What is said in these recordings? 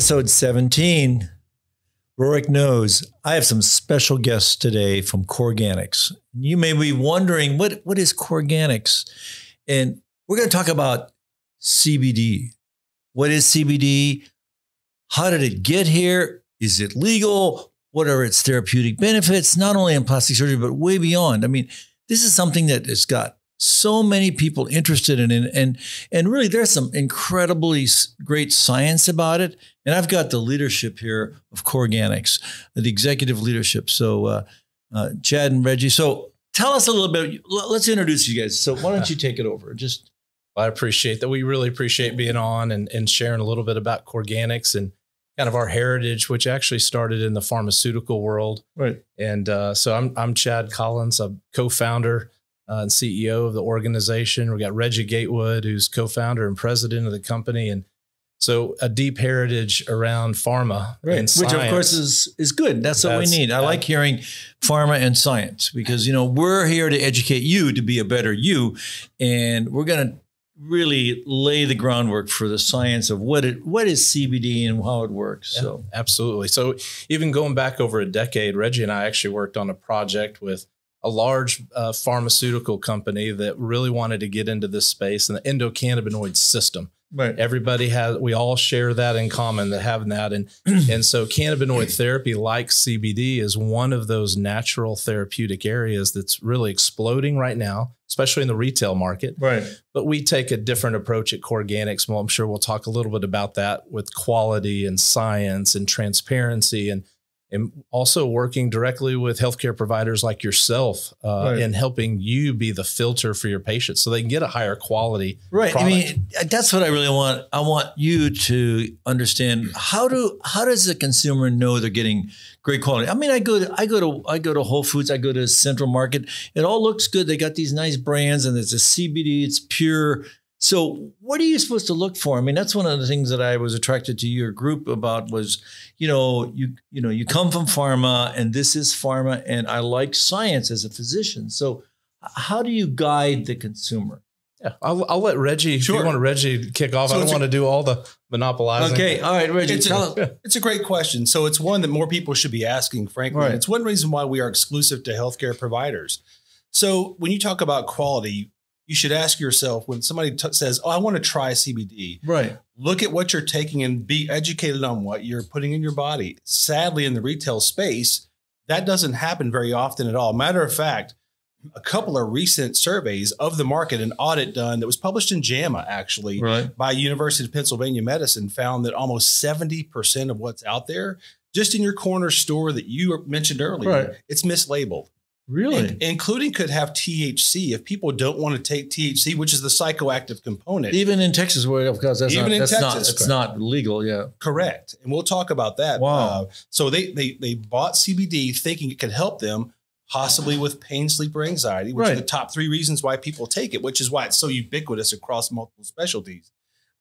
episode 17, Rorik knows I have some special guests today from Corganics. You may be wondering what what is Corganics, and we're going to talk about CBD. What is CBD? How did it get here? Is it legal? What are its therapeutic benefits? Not only in plastic surgery, but way beyond. I mean, this is something that has got so many people interested in it. And, and really, there's some incredibly great science about it. And I've got the leadership here of Corganics, the executive leadership. So, uh, uh, Chad and Reggie. So, tell us a little bit. Let's introduce you guys. So, why don't you take it over? Just I appreciate that. We really appreciate being on and, and sharing a little bit about Corganics and kind of our heritage, which actually started in the pharmaceutical world. Right. And uh, so I'm I'm Chad Collins. a co-founder uh, and CEO of the organization. We got Reggie Gatewood, who's co-founder and president of the company, and so a deep heritage around pharma, right. which of course is is good. That's, That's what we need. I uh, like hearing pharma and science because you know we're here to educate you to be a better you, and we're going to really lay the groundwork for the science of what it what is CBD and how it works. Yeah, so absolutely. So even going back over a decade, Reggie and I actually worked on a project with a large uh, pharmaceutical company that really wanted to get into this space and the endocannabinoid system. Right. Everybody has, we all share that in common that having that. And, and so cannabinoid therapy, like CBD, is one of those natural therapeutic areas that's really exploding right now, especially in the retail market. Right. But we take a different approach at Corganics. Well, I'm sure we'll talk a little bit about that with quality and science and transparency and and also working directly with healthcare providers like yourself uh, right. and helping you be the filter for your patients so they can get a higher quality right product. i mean uh, that's what i really want i want you to understand how do how does the consumer know they're getting great quality i mean i go to i go to i go to whole foods i go to central market it all looks good they got these nice brands and it's a cbd it's pure so what are you supposed to look for? I mean, that's one of the things that I was attracted to your group about was, you know, you you know, you come from pharma and this is pharma and I like science as a physician. So how do you guide the consumer? Yeah, I'll, I'll let Reggie, sure. if you want to Reggie kick off. So I don't want a, to do all the monopolizing. Okay. All right, Reggie. It's, tell a, it's a great question. So it's one that more people should be asking, frankly. Right. It's one reason why we are exclusive to healthcare providers. So when you talk about quality, you should ask yourself when somebody t- says, "Oh, I want to try CBD." Right. Look at what you're taking and be educated on what you're putting in your body. Sadly, in the retail space, that doesn't happen very often at all. Matter of fact, a couple of recent surveys of the market, an audit done that was published in JAMA actually right. by University of Pennsylvania Medicine, found that almost 70% of what's out there, just in your corner store that you mentioned earlier, right. it's mislabeled. Really? including could have THC if people don't want to take THC, which is the psychoactive component. Even in Texas, where of course that's Even not, in that's Texas, not, it's correct. not legal. Yeah. Correct. And we'll talk about that. Wow. Uh, so they, they, they bought CBD thinking it could help them possibly with pain, sleep, or anxiety, which right. are the top three reasons why people take it, which is why it's so ubiquitous across multiple specialties.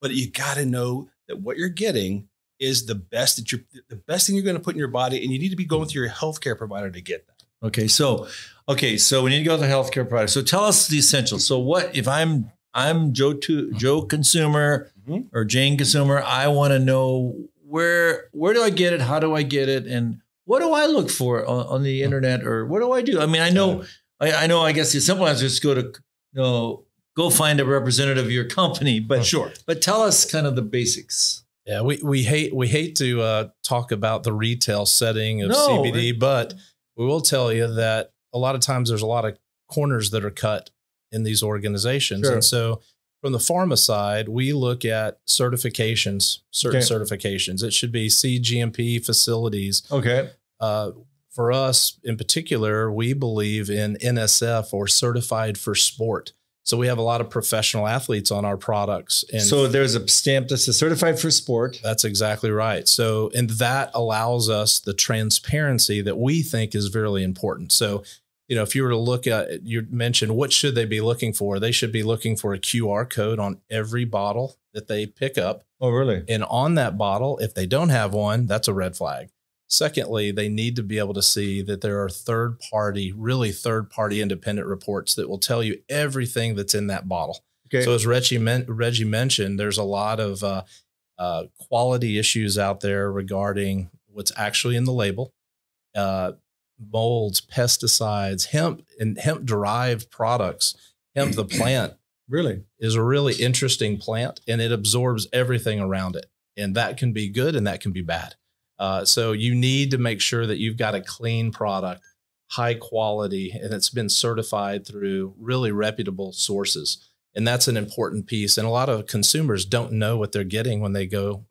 But you got to know that what you're getting is the best that you're the best thing you're going to put in your body, and you need to be going through your healthcare provider to get that. Okay, so okay, so we need to go to the healthcare provider. So tell us the essentials. So what if I'm I'm Joe to, Joe consumer mm-hmm. or Jane consumer? I want to know where where do I get it? How do I get it? And what do I look for on, on the internet? Or what do I do? I mean, I know I, I know. I guess the simple answer is go to you know go find a representative of your company. But sure, but tell us kind of the basics. Yeah, we, we hate we hate to uh, talk about the retail setting of no, CBD, it, but we will tell you that a lot of times there's a lot of corners that are cut in these organizations. Sure. And so from the pharma side, we look at certifications, certain okay. certifications. It should be CGMP facilities. Okay. Uh, for us in particular, we believe in NSF or certified for sport. So we have a lot of professional athletes on our products. And so there's a stamp that says certified for sport. That's exactly right. So, and that allows us the transparency that we think is really important. So, you know, if you were to look at, you mentioned what should they be looking for? They should be looking for a QR code on every bottle that they pick up. Oh, really? And on that bottle, if they don't have one, that's a red flag. Secondly, they need to be able to see that there are third party, really third party independent reports that will tell you everything that's in that bottle. Okay. So as Reggie, men Reggie mentioned, there's a lot of uh, uh, quality issues out there regarding what's actually in the label, uh, molds, pesticides, hemp, and hemp derived products. Hemp, the plant, really is a really interesting plant, and it absorbs everything around it, and that can be good and that can be bad. Uh, so you need to make sure that you've got a clean product, high quality, and it's been certified through really reputable sources. And that's an important piece. And a lot of consumers don't know what they're getting when they go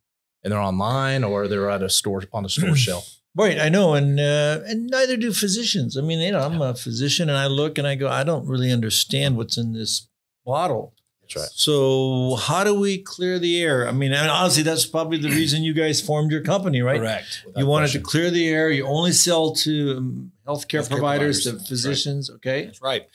and they're online or they're at a store on a store hmm. shelf. Right, I know, and uh, and neither do physicians. I mean, you know, I'm yeah. a physician, and I look and I go, I don't really understand what's in this bottle. That's right. So how do we clear the air? I mean, and honestly, that's probably the reason you guys formed your company, right? Correct. Without you wanted question. to clear the air. You only sell to um, healthcare, healthcare, providers, providers. to physicians. Right. Okay. That's right.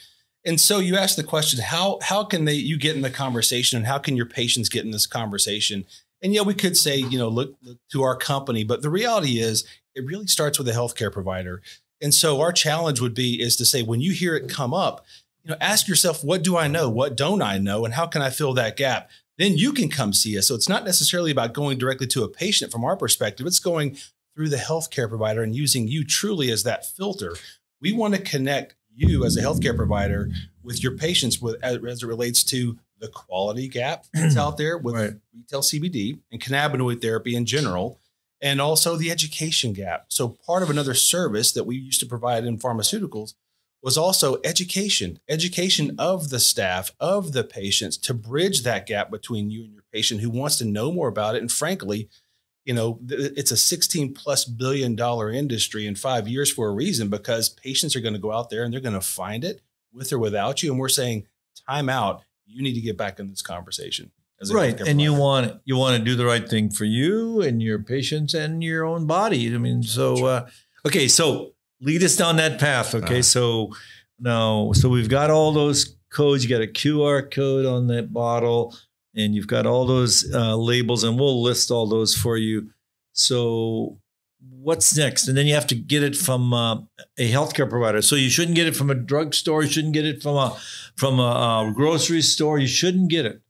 And so you asked the question, how how can they you get in the conversation and how can your patients get in this conversation? And yeah, we could say, you know, look, look to our company, but the reality is it really starts with a healthcare provider. And so our challenge would be is to say when you hear it come up, you know, ask yourself, what do I know? What don't I know? And how can I fill that gap? Then you can come see us. So it's not necessarily about going directly to a patient from our perspective. It's going through the healthcare provider and using you truly as that filter. We want to connect you as a healthcare provider with your patients with as, as it relates to the quality gap that's out there with right. retail CBD and cannabinoid therapy in general, and also the education gap. So part of another service that we used to provide in pharmaceuticals was also education, education of the staff, of the patients to bridge that gap between you and your patient who wants to know more about it. And frankly, you know, it's a 16 plus billion dollar industry in five years for a reason because patients are going to go out there and they're going to find it with or without you. And we're saying, time out, you need to get back in this conversation. right. And you want you want to do the right thing for you and your patients and your own body. I mean, so uh, okay, so lead us down that path. Okay. Uh-huh. So now, so we've got all those codes. You got a QR code on that bottle, and you've got all those uh, labels, and we'll list all those for you. So what's next? And then you have to get it from uh, a healthcare provider. So you shouldn't get it from a drugstore. You shouldn't get it from a from a, a uh, grocery store. You shouldn't get it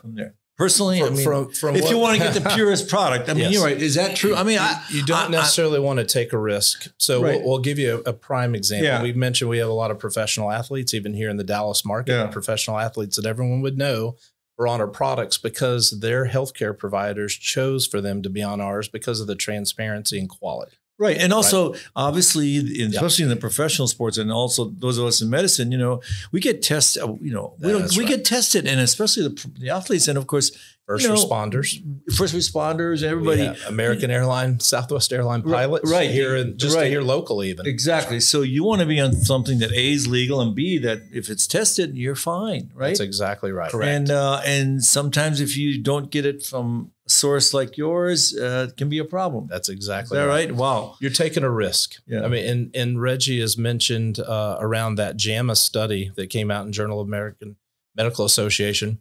from there. Personally, from, I mean, from, from if what? you want to get the purest product, I mean, yes. you're right. Is that true? I mean, you, I, you don't I, necessarily I, want to take a risk. So right. we'll, we'll, give you a, a prime example. Yeah. We've mentioned we have a lot of professional athletes, even here in the Dallas market, yeah. professional athletes that everyone would know are on our products because their healthcare providers chose for them to be on ours because of the transparency and quality. Right. And also, right. obviously, in, yeah. especially in the professional sports and also those of us in medicine, you know, we get tested, uh, you know, we, we right. get tested and especially the, the, athletes and of course, first you know, responders, first responders, everybody, American yeah. airline, Southwest airline pilots right, right. here and just right. here locally even. Exactly. So you want to be on something that A is legal and B that if it's tested, you're fine. Right. That's exactly right. Correct. And, uh, and sometimes if you don't get it from source like yours uh, can be a problem. That's exactly is that right. right. Wow, you're taking a risk. Yeah. I mean, and and Reggie has mentioned uh, around that JAMA study that came out in Journal of American Medical Association.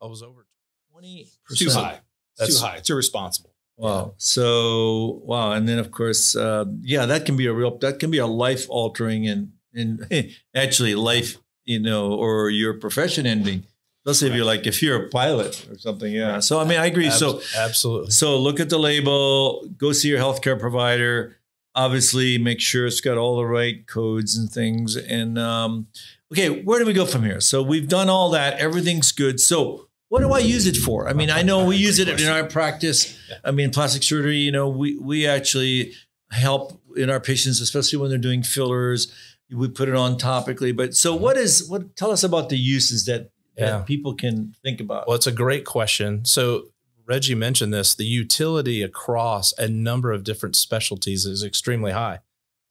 I was over twenty. Too high. That's too high. It's irresponsible. Wow. Yeah. So wow, and then of course, uh, yeah, that can be a real. That can be a life altering and and actually life, you know, or your profession ending Especially if you're like if you're a pilot or something, yeah. So I mean, I agree. so absolutely. So look at the label. Go see your healthcare provider. Obviously, make sure it's got all the right codes and things. And um, okay, where do we go from here? So we've done all that. Everything's good. So what do I use it for? I mean, I know we use it in our practice. I mean, plastic surgery. You know, we we actually help in our patients, especially when they're doing fillers. We put it on topically. But so, what is what? Tell us about the uses that yeah. that people can think about? Well, it's a great question. So Reggie mentioned this, the utility across a number of different specialties is extremely high.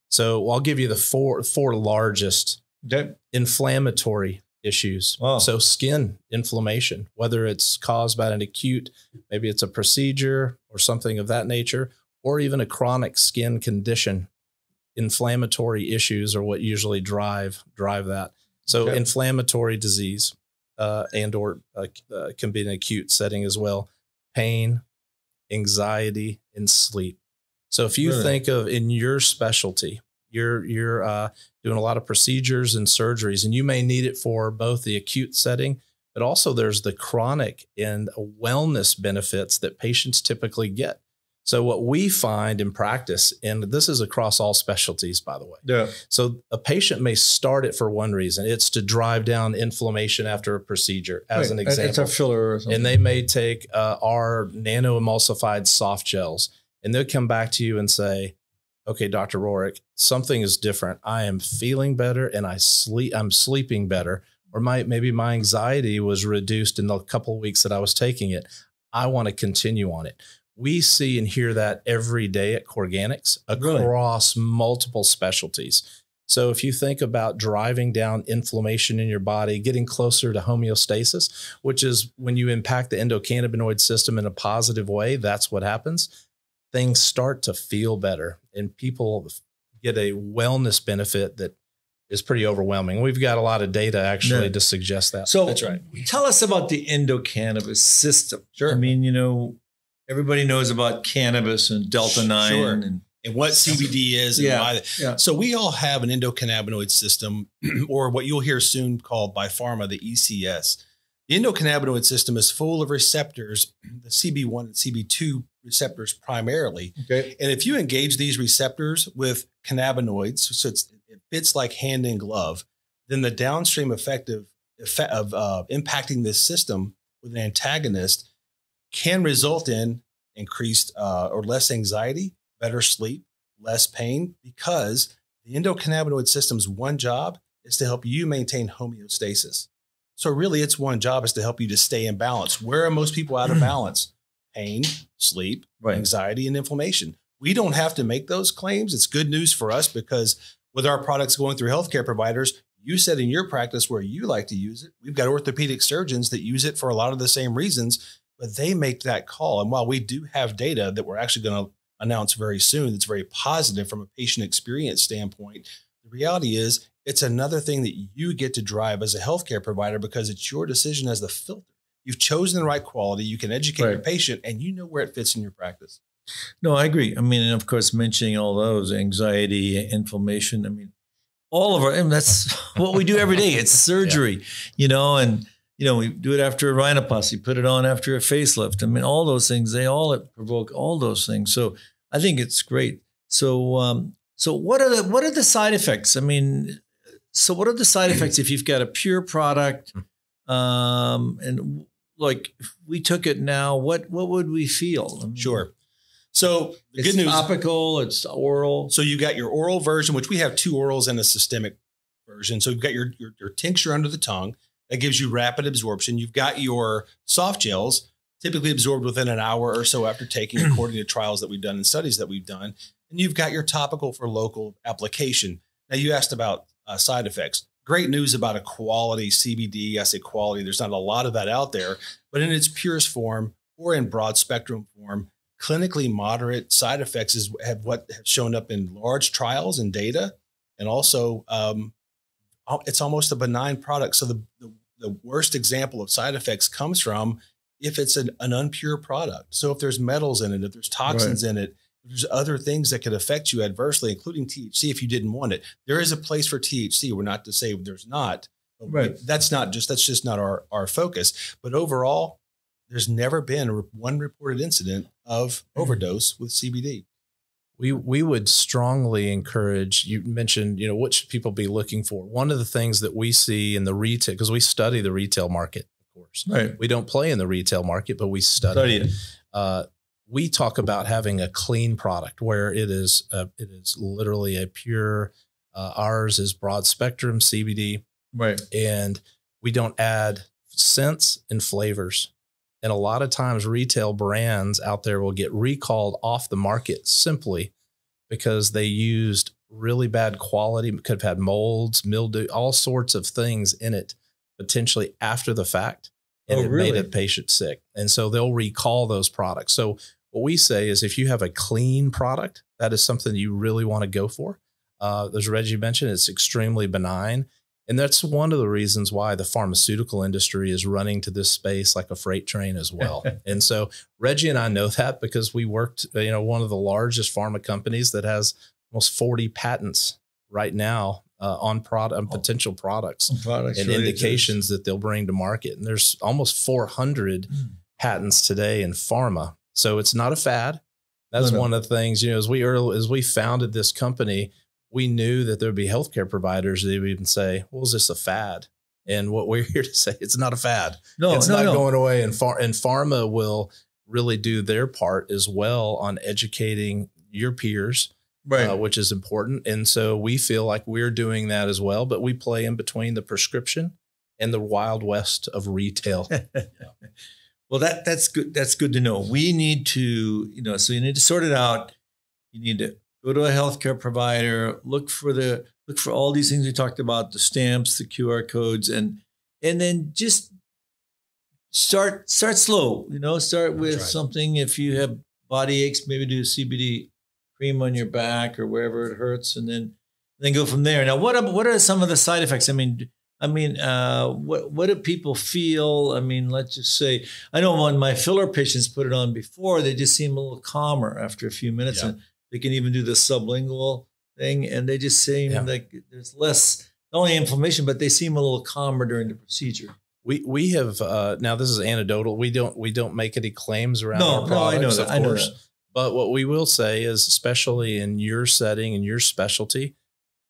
So I'll give you the four four largest okay. inflammatory issues. Oh. So skin inflammation, whether it's caused by an acute, maybe it's a procedure or something of that nature, or even a chronic skin condition. Inflammatory issues are what usually drive drive that. So okay. inflammatory disease, uh, and or uh, uh, can be an acute setting as well. Pain, anxiety, and sleep. So if you think of in your specialty, you're you're uh, doing a lot of procedures and surgeries, and you may need it for both the acute setting, but also there's the chronic and wellness benefits that patients typically get. So what we find in practice, and this is across all specialties, by the way. Yeah. So a patient may start it for one reason. It's to drive down inflammation after a procedure, as right. an example. It's a filler And they may take uh, our nano emulsified soft gels, and they'll come back to you and say, okay, Dr. Rorick, something is different. I am feeling better and I sleep, I'm sleeping better. Or my, maybe my anxiety was reduced in the couple weeks that I was taking it. I want to continue on it we see and hear that every day at Corganics across really? multiple specialties. So if you think about driving down inflammation in your body, getting closer to homeostasis, which is when you impact the endocannabinoid system in a positive way, that's what happens. Things start to feel better and people get a wellness benefit that is pretty overwhelming. We've got a lot of data actually to suggest that. So that's right. Tell us about the endocannabis system. Sure. I mean, you know, everybody knows about cannabis and delta nine sure. and, and what CBD is. yeah, yeah. So we all have an endocannabinoid system, or what you'll hear soon called by pharma the ECS. The endocannabinoid system is full of receptors, the CB1 and CB2 receptors primarily. Okay. And if you engage these receptors with cannabinoids, so it fits like hand in glove, then the downstream effect of uh, impacting this system with an antagonist can result in increased uh, or less anxiety, better sleep, less pain, because the endocannabinoid system's one job is to help you maintain homeostasis. So really, its one job is to help you to stay in balance. Where are most people out of mm. balance? Pain, sleep, right. anxiety, and inflammation. We don't have to make those claims. It's good news for us because with our products going through healthcare providers, you said in your practice where you like to use it, we've got orthopedic surgeons that use it for a lot of the same reasons but they make that call. And while we do have data that we're actually going to announce very soon that's very positive from a patient experience standpoint, the reality is it's another thing that you get to drive as a healthcare provider because it's your decision as the filter. You've chosen the right quality, you can educate right. your patient, and you know where it fits in your practice. No, I agree. I mean, and of course, mentioning all those anxiety, inflammation, I mean, all of our, I mean, that's what we do every day. It's surgery, yeah. you know, and you know, we do it after a rhinoplasty, put it on after a facelift. I mean, all those things, they all provoke all those things. So I think it's great. So, um, so what are the, what are the side effects? I mean, so what are the side effects if you've got a pure product, hmm. um, and like we took it now, what, what would we feel? I mean, sure. So the it's good news, topical, it's oral. So you got your oral version, which we have two orals and a systemic version. So you've got your, your, your tincture under the tongue that gives you rapid absorption. You've got your soft gels typically absorbed within an hour or so after taking, according to trials that we've done and studies that we've done. And you've got your topical for local application. Now, you asked about uh, side effects. Great news about a quality CBD. I say quality, there's not a lot of that out there, but in its purest form or in broad spectrum form, clinically moderate side effects is have what have shown up in large trials and data. And also, um, it's almost a benign product. So the, the the worst example of side effects comes from if it's an, an unpure product. So if there's metals in it, if there's toxins right. in it, there's other things that could affect you adversely, including THC if you didn't want it. There is a place for THC. We're not to say there's not. Right. That's not just that's just not our our focus. But overall, there's never been one reported incident of mm-hmm. overdose with CBD we we would strongly encourage you mentioned you know what should people be looking for one of the things that we see in the retail because we study the retail market of course right we don't play in the retail market but we study, study it, Uh, we talk about having a clean product where it is a, uh, it is literally a pure uh, ours is broad spectrum cbd right and we don't add scents and flavors and a lot of times, retail brands out there will get recalled off the market simply because they used really bad quality, could have had molds, mildew, all sorts of things in it potentially after the fact. And oh, it really? made a patient sick. And so they'll recall those products. So, what we say is if you have a clean product, that is something you really want to go for. Uh, as Reggie mentioned, it's extremely benign. And that's one of the reasons why the pharmaceutical industry is running to this space like a freight train as well. and so Reggie and I know that because we worked, you know, one of the largest pharma companies that has almost 40 patents right now uh, on product on oh. potential products, on products and indications that they'll bring to market. And there's almost 400 mm. patents today in pharma. So it's not a fad. That's no, no. one of the things, you know, as we early, as we founded this company, we knew that there would be healthcare providers that would even say, "Well, is this a fad?" And what we're here to say, it's not a fad. No, it's no, not no. going away. And far and pharma will really do their part as well on educating your peers, uh, right? Uh, which is important. And so we feel like we're doing that as well, but we play in between the prescription and the wild west of retail. yeah. Well, that that's good. That's good to know. We need to, you know, so you need to sort it out. You need to go to a healthcare provider, look for the look for all these things we talked about, the stamps, the QR codes, and and then just start start slow. You know, start with right. something. If you have body aches, maybe do a CBD cream on your back or wherever it hurts, and then and then go from there. Now, what are, what are some of the side effects? I mean. I mean, uh, what what do people feel? I mean, let's just say I know when my filler patients put it on before, they just seem a little calmer after a few minutes, yeah. and they can even do the sublingual thing, and they just seem yeah. like there's less not only inflammation, but they seem a little calmer during the procedure. We we have uh, now this is anecdotal. We don't we don't make any claims around no, our products, no, I know that. of course. Know that. But what we will say is, especially in your setting and your specialty,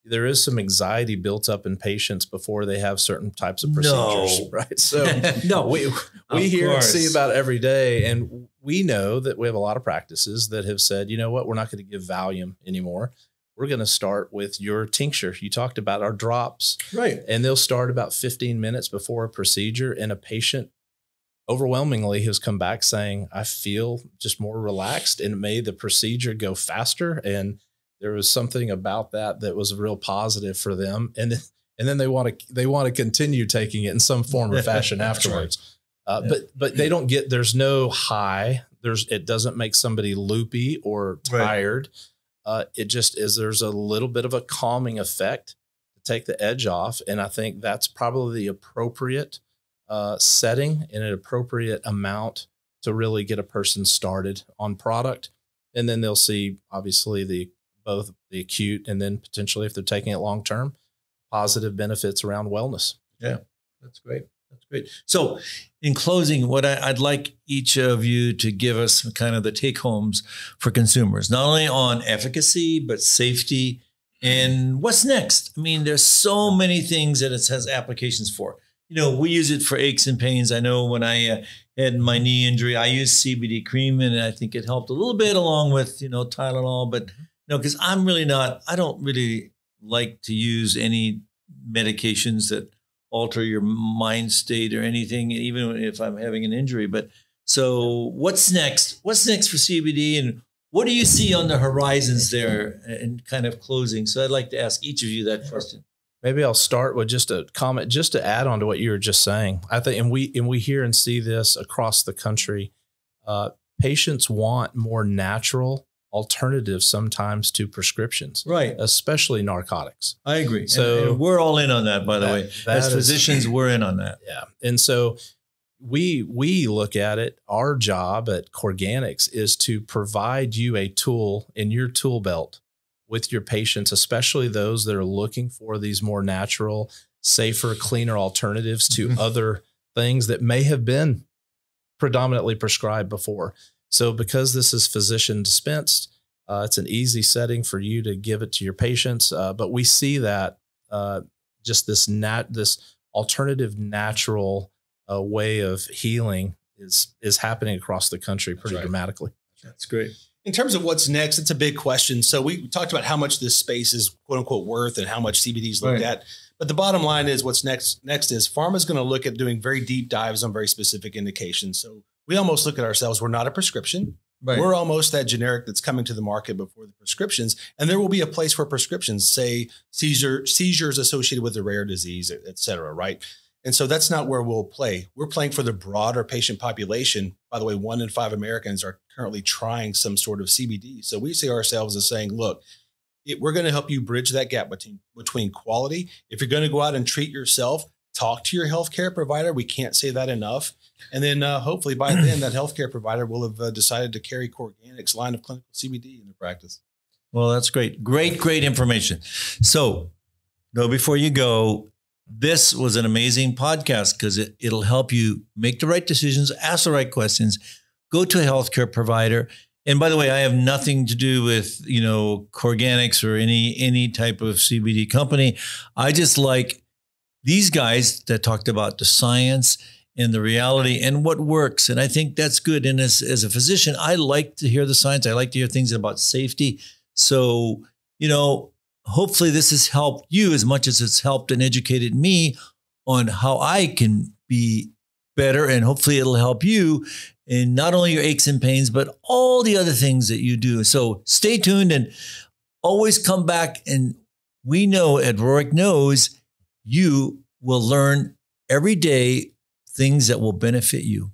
there is some anxiety built up in patients before they have certain types of procedures, no. right? So no, we we of hear course. and see about every day, and we know that we have a lot of practices that have said, you know what, we're not going to give Valium anymore. We're going to start with your tincture. You talked about our drops. Right. And they'll start about 15 minutes before a procedure, and a patient overwhelmingly has come back saying, I feel just more relaxed and it made the procedure go faster. And there was something about that that was real positive for them. And and then they want to they want to continue taking it in some form or fashion afterwards. Right. Uh, yeah. But but they don't get there's no high. There's it doesn't make somebody loopy or tired. Right. Uh, it just is there's a little bit of a calming effect to take the edge off, and I think that's probably the appropriate uh, setting and an appropriate amount to really get a person started on product, and then they'll see obviously the both the acute and then potentially if they're taking it long term, positive benefits around wellness. Yeah, that's great. That's great. So, in closing, what I, would like each of you to give us kind of the take homes for consumers, not only on efficacy, but safety and what's next. I mean, there's so many things that it has applications for. You know, we use it for aches and pains. I know when I uh, had my knee injury, I used CBD cream and I think it helped a little bit along with, you know, Tylenol, but mm-hmm. no, because I'm really not, I don't really like to use any medications that alter your mind state or anything, even if I'm having an injury. But so what's next? What's next for CBD and what do you see on the horizons there and kind of closing? So I'd like to ask each of you that question. Maybe I'll start with just a comment, just to add on to what you were just saying. I think, and we and we hear and see this across the country. Uh, patients want more natural alternatives sometimes to prescriptions, right? Especially narcotics. I agree. So and, and we're all in on that, by the that, way. That As is, physicians, we're in on that. Yeah, and so we we look at it. Our job at Corganics is to provide you a tool in your tool belt with your patients, especially those that are looking for these more natural, safer, cleaner alternatives to other things that may have been predominantly prescribed before. So, because this is physician dispensed, uh, it's an easy setting for you to give it to your patients. Uh, but we see that uh, just this nat this alternative natural uh, way of healing is is happening across the country pretty right. dramatically. That's great. In terms of what's next, it's a big question. So we talked about how much this space is quote unquote worth and how much CBD is looked right. at. But the bottom line is what's next next is pharma is going to look at doing very deep dives on very specific indications. So we almost look at ourselves, we're not a prescription. Right. We're almost that generic that's coming to the market before the prescriptions, and there will be a place for prescriptions, say seizure seizures associated with a rare disease, et cetera, right? And so that's not where we'll play. We're playing for the broader patient population. By the way, one in five Americans are currently trying some sort of CBD. So we see ourselves as saying, look, it, we're going to help you bridge that gap between between quality. If you're going to go out and treat yourself, talk to your healthcare provider. We can't say that enough. And then uh, hopefully by then, that healthcare provider will have uh, decided to carry Corganic's line of clinical CBD in their practice. Well, that's great. Great, great information. So, no, before you go, this was an amazing podcast because it, it'll help you make the right decisions, ask the right questions, go to a healthcare provider. And by the way, I have nothing to do with, you know, Corganics or any any type of CBD company. I just like these guys that talked about the science and the reality and what works. And I think that's good. And as, as a physician, I like to hear the science. I like to hear things about safety. So, you know, hopefully this has helped you as much as it's helped and educated me on how I can be better. And hopefully it'll help you in not only your aches and pains, but all the other things that you do. So stay tuned and always come back. And we know at Rorick knows you will learn every day things that will benefit you.